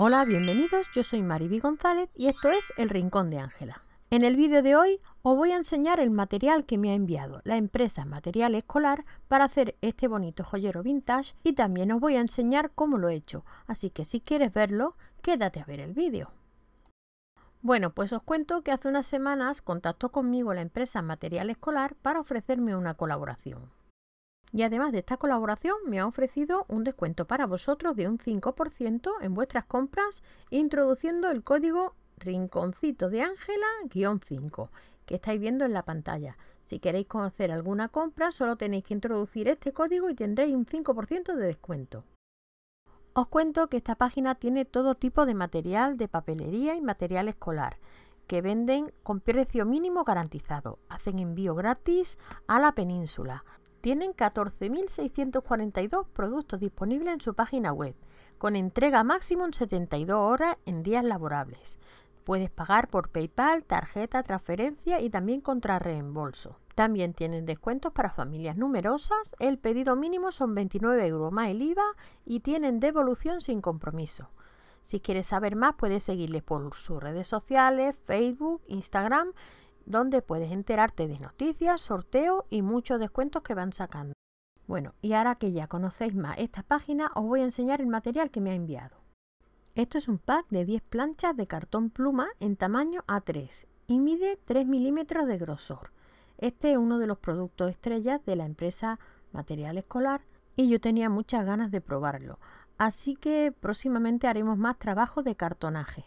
Hola, bienvenidos, yo soy Mariby González y esto es El Rincón de Ángela. En el vídeo de hoy os voy a enseñar el material que me ha enviado la empresa Material Escolar para hacer este bonito joyero vintage y también os voy a enseñar cómo lo he hecho, así que si quieres verlo, quédate a ver el vídeo. Bueno, pues os cuento que hace unas semanas contactó conmigo la empresa Material Escolar para ofrecerme una colaboración. Y además de esta colaboración me ha ofrecido un descuento para vosotros de un 5% en vuestras compras introduciendo el código Rinconcito de Ángela-5 que estáis viendo en la pantalla. Si queréis conocer alguna compra solo tenéis que introducir este código y tendréis un 5% de descuento. Os cuento que esta página tiene todo tipo de material de papelería y material escolar que venden con precio mínimo garantizado. Hacen envío gratis a la península. Tienen 14.642 productos disponibles en su página web, con entrega máximo en 72 horas en días laborables. Puedes pagar por PayPal, tarjeta, transferencia y también contra reembolso. También tienen descuentos para familias numerosas, el pedido mínimo son 29 euros más el IVA y tienen devolución sin compromiso. Si quieres saber más puedes seguirles por sus redes sociales, Facebook, Instagram donde puedes enterarte de noticias, sorteos y muchos descuentos que van sacando. Bueno, y ahora que ya conocéis más esta página, os voy a enseñar el material que me ha enviado. Esto es un pack de 10 planchas de cartón pluma en tamaño A3 y mide 3 milímetros de grosor. Este es uno de los productos estrellas de la empresa Material Escolar y yo tenía muchas ganas de probarlo, así que próximamente haremos más trabajo de cartonaje.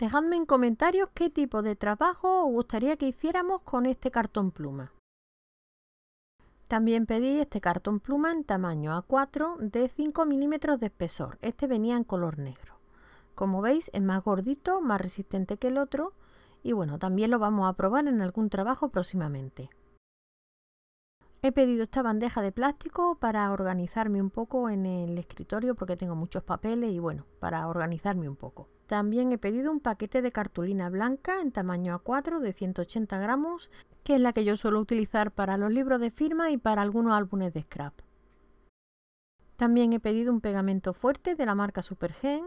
Dejadme en comentarios qué tipo de trabajo os gustaría que hiciéramos con este cartón pluma. También pedí este cartón pluma en tamaño A4 de 5 milímetros de espesor. Este venía en color negro. Como veis es más gordito, más resistente que el otro y bueno, también lo vamos a probar en algún trabajo próximamente. He pedido esta bandeja de plástico para organizarme un poco en el escritorio porque tengo muchos papeles y bueno, para organizarme un poco. También he pedido un paquete de cartulina blanca en tamaño A4 de 180 gramos, que es la que yo suelo utilizar para los libros de firma y para algunos álbumes de scrap. También he pedido un pegamento fuerte de la marca Supergen.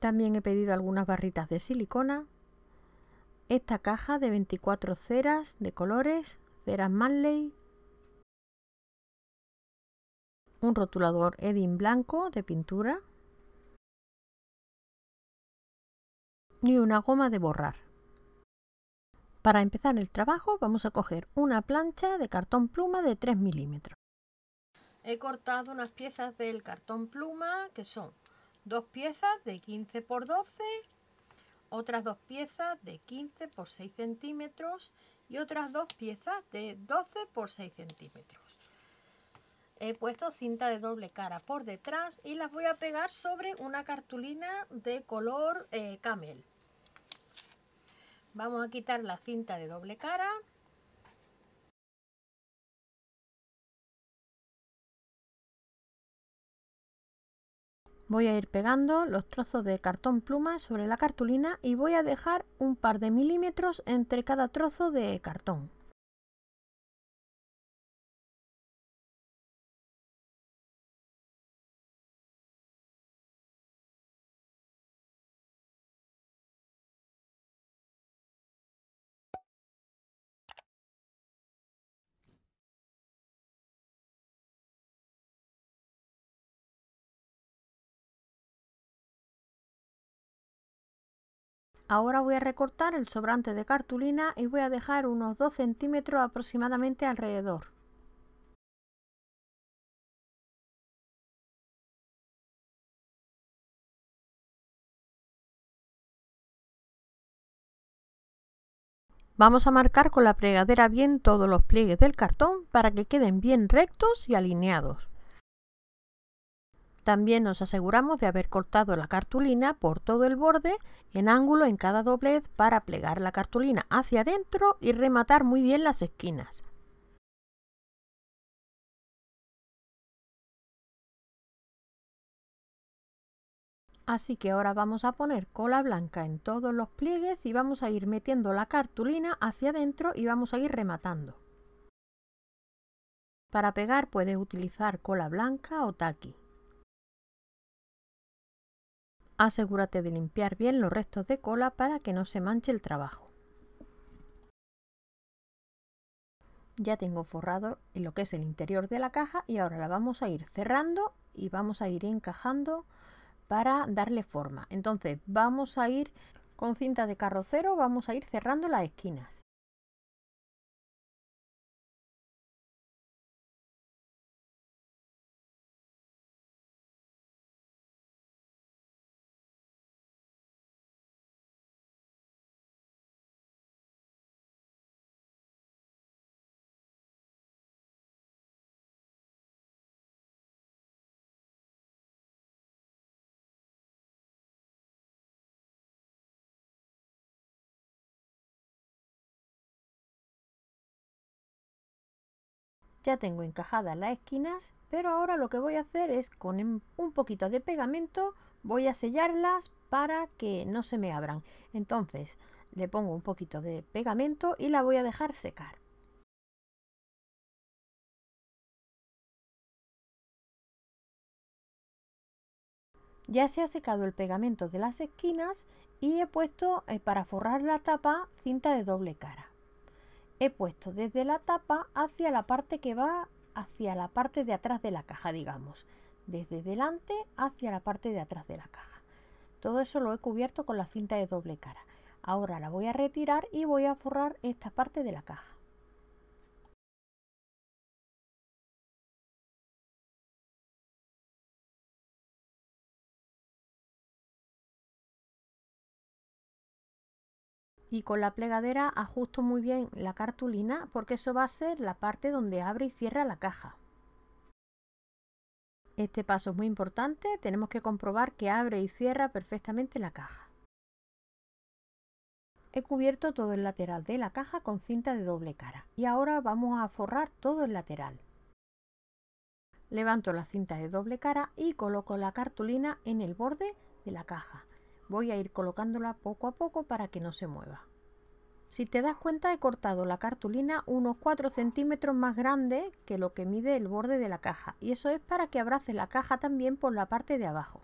También he pedido algunas barritas de silicona. Esta caja de 24 ceras de colores, ceras Manley. Un rotulador Edin blanco de pintura y una goma de borrar. Para empezar el trabajo vamos a coger una plancha de cartón pluma de 3 milímetros. He cortado unas piezas del cartón pluma que son dos piezas de 15 por 12, otras dos piezas de 15 por 6 centímetros y otras dos piezas de 12 por 6 centímetros. He puesto cinta de doble cara por detrás y las voy a pegar sobre una cartulina de color eh, camel. Vamos a quitar la cinta de doble cara. Voy a ir pegando los trozos de cartón pluma sobre la cartulina y voy a dejar un par de milímetros entre cada trozo de cartón. Ahora voy a recortar el sobrante de cartulina y voy a dejar unos 2 centímetros aproximadamente alrededor. Vamos a marcar con la plegadera bien todos los pliegues del cartón para que queden bien rectos y alineados. También nos aseguramos de haber cortado la cartulina por todo el borde en ángulo en cada doblez para plegar la cartulina hacia adentro y rematar muy bien las esquinas. Así que ahora vamos a poner cola blanca en todos los pliegues y vamos a ir metiendo la cartulina hacia adentro y vamos a ir rematando. Para pegar puedes utilizar cola blanca o taqui. Asegúrate de limpiar bien los restos de cola para que no se manche el trabajo. Ya tengo forrado lo que es el interior de la caja y ahora la vamos a ir cerrando y vamos a ir encajando para darle forma. Entonces vamos a ir con cinta de carrocero, vamos a ir cerrando las esquinas. Ya tengo encajadas las esquinas, pero ahora lo que voy a hacer es con em, un poquito de pegamento voy a sellarlas para que no se me abran. Entonces le pongo un poquito de pegamento y la voy a dejar secar. Ya se ha secado el pegamento de las esquinas y he puesto eh, para forrar la tapa cinta de doble cara he puesto desde la tapa hacia la parte que va hacia la parte de atrás de la caja, digamos. Desde delante hacia la parte de atrás de la caja. Todo eso lo he cubierto con la cinta de doble cara. Ahora la voy a retirar y voy a forrar esta parte de la caja. y con la plegadera ajusto muy bien la cartulina porque eso va a ser la parte donde abre y cierra la caja. Este paso es muy importante, tenemos que comprobar que abre y cierra perfectamente la caja. He cubierto todo el lateral de la caja con cinta de doble cara y ahora vamos a forrar todo el lateral. Levanto la cinta de doble cara y coloco la cartulina en el borde de la caja Voy a ir colocándola poco a poco para que no se mueva. Si te das cuenta he cortado la cartulina unos 4 centímetros más grande que lo que mide el borde de la caja y eso es para que abrace la caja también por la parte de abajo.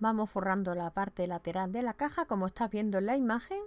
Vamos forrando la parte lateral de la caja como estás viendo en la imagen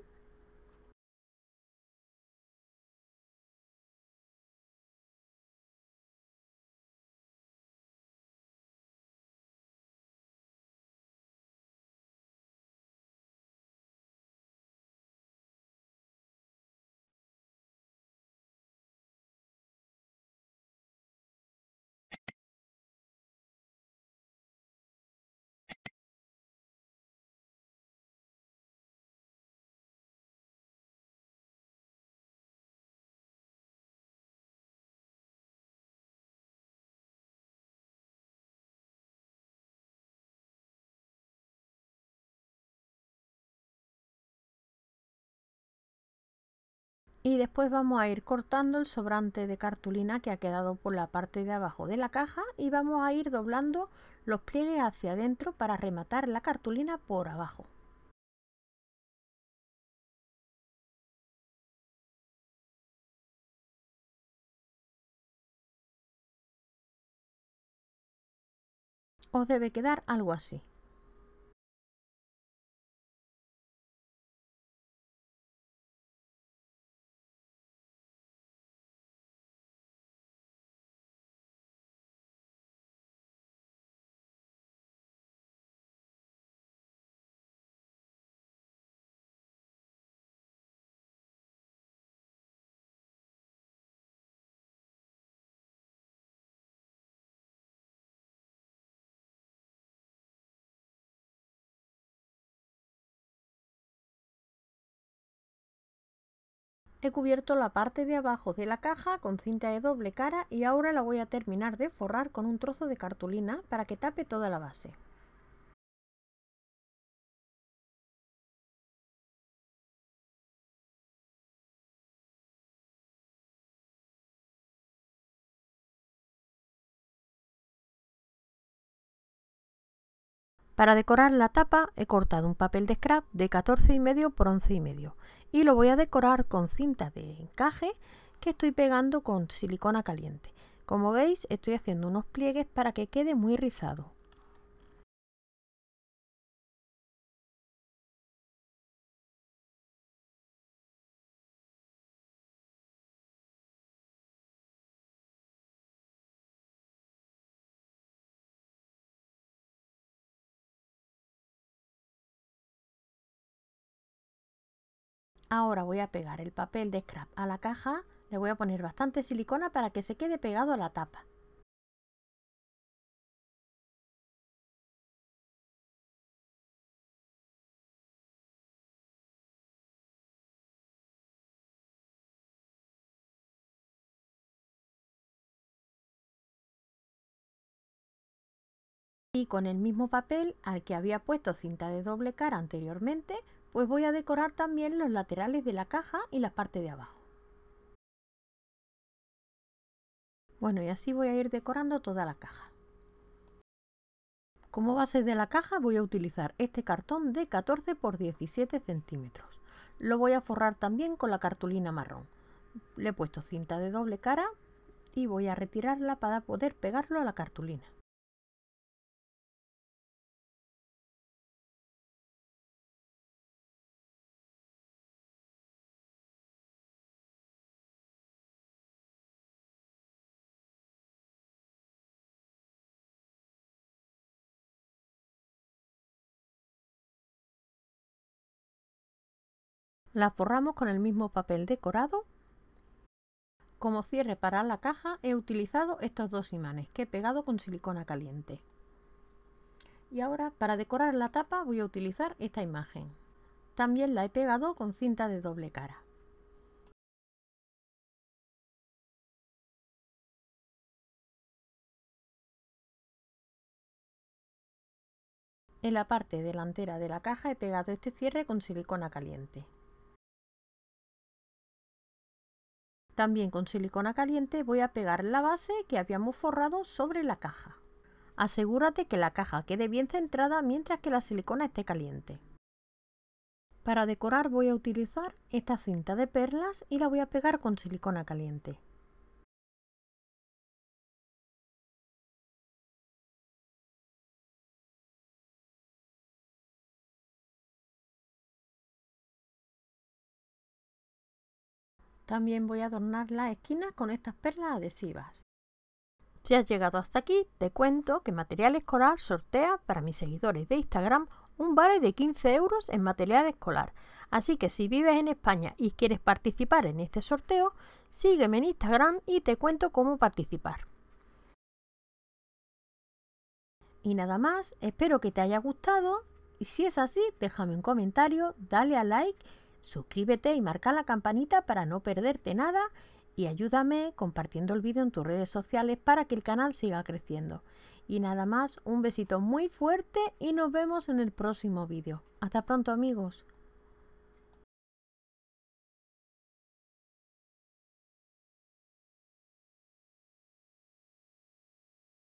y después vamos a ir cortando el sobrante de cartulina que ha quedado por la parte de abajo de la caja y vamos a ir doblando los pliegues hacia adentro para rematar la cartulina por abajo. Os debe quedar algo así. He cubierto la parte de abajo de la caja con cinta de doble cara y ahora la voy a terminar de forrar con un trozo de cartulina para que tape toda la base. Para decorar la tapa he cortado un papel de scrap de 14,5 por 11,5 y lo voy a decorar con cinta de encaje que estoy pegando con silicona caliente. Como veis estoy haciendo unos pliegues para que quede muy rizado. Ahora voy a pegar el papel de scrap a la caja, le voy a poner bastante silicona para que se quede pegado a la tapa. y con el mismo papel al que había puesto cinta de doble cara anteriormente pues voy a decorar también los laterales de la caja y la parte de abajo. Bueno, y así voy a ir decorando toda la caja. Como base de la caja voy a utilizar este cartón de 14 por 17 centímetros. Lo voy a forrar también con la cartulina marrón. Le he puesto cinta de doble cara y voy a retirarla para poder pegarlo a la cartulina. La forramos con el mismo papel decorado. Como cierre para la caja he utilizado estos dos imanes que he pegado con silicona caliente. Y ahora para decorar la tapa voy a utilizar esta imagen. También la he pegado con cinta de doble cara. En la parte delantera de la caja he pegado este cierre con silicona caliente. También con silicona caliente voy a pegar la base que habíamos forrado sobre la caja. Asegúrate que la caja quede bien centrada mientras que la silicona esté caliente. Para decorar voy a utilizar esta cinta de perlas y la voy a pegar con silicona caliente. También voy a adornar las esquinas con estas perlas adhesivas. Si has llegado hasta aquí, te cuento que Material Escolar sortea para mis seguidores de Instagram un vale de 15 euros en material escolar. Así que si vives en España y quieres participar en este sorteo, sígueme en Instagram y te cuento cómo participar. Y nada más, espero que te haya gustado y si es así, déjame un comentario, dale a like Suscríbete y marca la campanita para no perderte nada y ayúdame compartiendo el vídeo en tus redes sociales para que el canal siga creciendo. Y nada más, un besito muy fuerte y nos vemos en el próximo vídeo. Hasta pronto amigos.